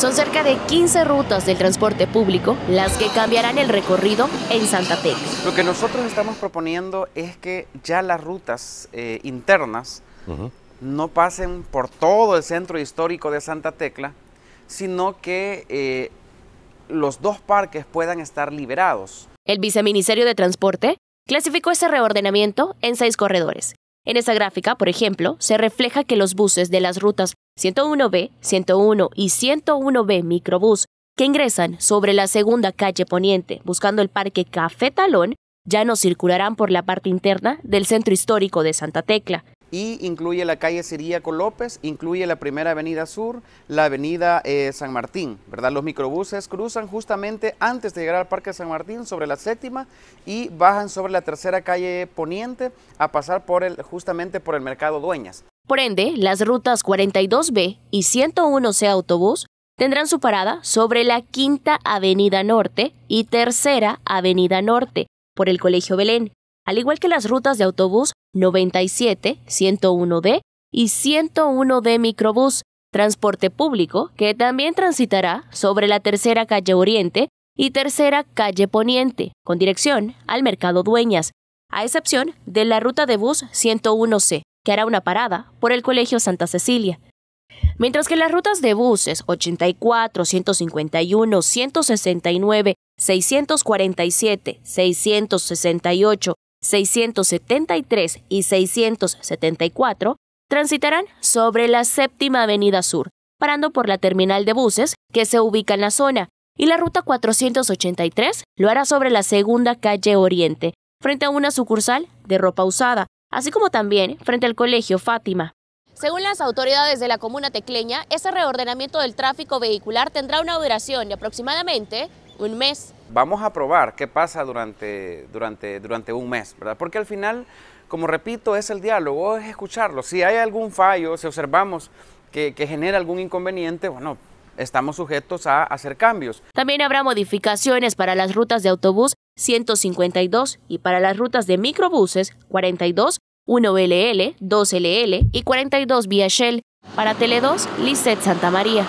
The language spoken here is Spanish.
Son cerca de 15 rutas del transporte público las que cambiarán el recorrido en Santa Tecla. Lo que nosotros estamos proponiendo es que ya las rutas eh, internas no pasen por todo el centro histórico de Santa Tecla, sino que eh, los dos parques puedan estar liberados. El viceministerio de Transporte clasificó ese reordenamiento en seis corredores, en esa gráfica, por ejemplo, se refleja que los buses de las rutas 101B, 101 y 101B microbús que ingresan sobre la segunda calle poniente buscando el parque Café Talón ya no circularán por la parte interna del centro histórico de Santa Tecla y incluye la calle Siríaco López, incluye la primera avenida sur, la avenida eh, San Martín, ¿verdad? Los microbuses cruzan justamente antes de llegar al Parque San Martín sobre la séptima y bajan sobre la tercera calle poniente a pasar por el, justamente por el mercado Dueñas. Por ende, las rutas 42B y 101C autobús tendrán su parada sobre la quinta avenida norte y tercera avenida norte por el Colegio Belén al igual que las rutas de autobús 97, 101D y 101D Microbús, transporte público que también transitará sobre la tercera calle Oriente y tercera calle Poniente, con dirección al Mercado Dueñas, a excepción de la ruta de bus 101C, que hará una parada por el Colegio Santa Cecilia. Mientras que las rutas de buses 84, 151, 169, 647, 668 673 y 674 transitarán sobre la séptima avenida sur, parando por la terminal de buses que se ubica en la zona, y la ruta 483 lo hará sobre la segunda calle oriente, frente a una sucursal de ropa usada, así como también frente al colegio Fátima. Según las autoridades de la comuna tecleña, ese reordenamiento del tráfico vehicular tendrá una duración de aproximadamente un mes. Vamos a probar qué pasa durante, durante, durante un mes, ¿verdad? Porque al final, como repito, es el diálogo, es escucharlo. Si hay algún fallo, si observamos que, genera algún inconveniente, bueno, estamos sujetos a hacer cambios. También habrá modificaciones para las rutas de autobús 152 y para las rutas de microbuses 42, 1LL, 2LL y 42 vía Shell. Para Tele2, Santa María.